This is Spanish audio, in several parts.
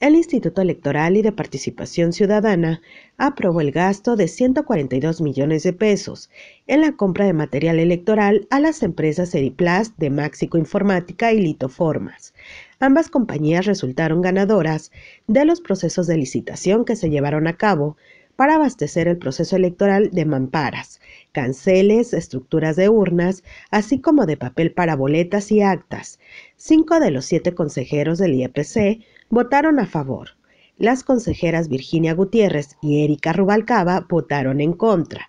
El Instituto Electoral y de Participación Ciudadana aprobó el gasto de 142 millones de pesos en la compra de material electoral a las empresas Eriplast de Máxico Informática y Litoformas. Ambas compañías resultaron ganadoras de los procesos de licitación que se llevaron a cabo para abastecer el proceso electoral de mamparas, canceles, estructuras de urnas, así como de papel para boletas y actas. Cinco de los siete consejeros del IEPC votaron a favor. Las consejeras Virginia Gutiérrez y Erika Rubalcaba votaron en contra.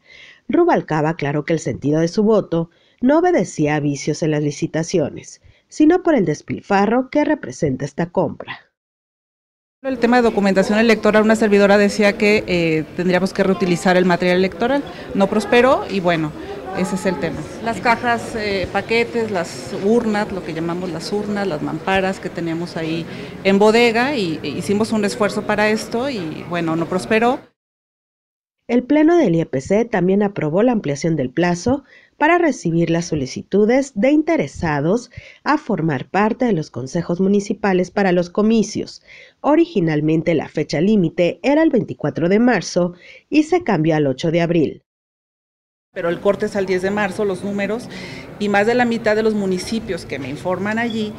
Rubalcaba aclaró que el sentido de su voto no obedecía a vicios en las licitaciones, sino por el despilfarro que representa esta compra. El tema de documentación electoral, una servidora decía que eh, tendríamos que reutilizar el material electoral, no prosperó y bueno, ese es el tema. Las cajas, eh, paquetes, las urnas, lo que llamamos las urnas, las mamparas que teníamos ahí en bodega y e hicimos un esfuerzo para esto y bueno, no prosperó. El Pleno del IEPC también aprobó la ampliación del plazo para recibir las solicitudes de interesados a formar parte de los consejos municipales para los comicios. Originalmente la fecha límite era el 24 de marzo y se cambió al 8 de abril. Pero el corte es al 10 de marzo, los números, y más de la mitad de los municipios que me informan allí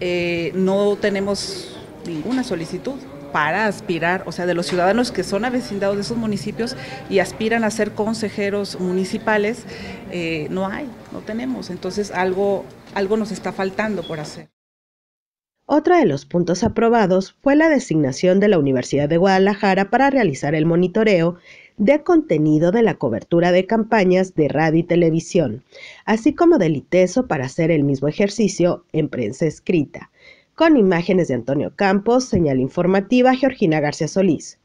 eh, no tenemos ninguna solicitud para aspirar, o sea, de los ciudadanos que son avecindados de esos municipios y aspiran a ser consejeros municipales, eh, no hay, no tenemos. Entonces algo, algo nos está faltando por hacer. Otro de los puntos aprobados fue la designación de la Universidad de Guadalajara para realizar el monitoreo de contenido de la cobertura de campañas de radio y televisión, así como del ITESO para hacer el mismo ejercicio en prensa escrita. Con imágenes de Antonio Campos, señal informativa Georgina García Solís.